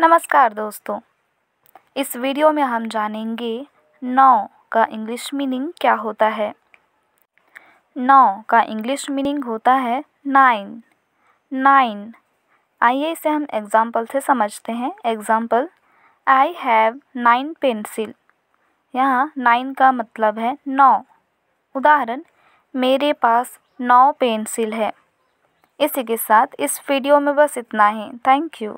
नमस्कार दोस्तों इस वीडियो में हम जानेंगे नौ का इंग्लिश मीनिंग क्या होता है नौ का इंग्लिश मीनिंग होता है नाइन नाइन आइए इसे हम एग्ज़ाम्पल से समझते हैं example I have nine pencil यहाँ नाइन का मतलब है नौ उदाहरण मेरे पास नौ पेंसिल है इसी के साथ इस वीडियो में बस इतना ही थैंक यू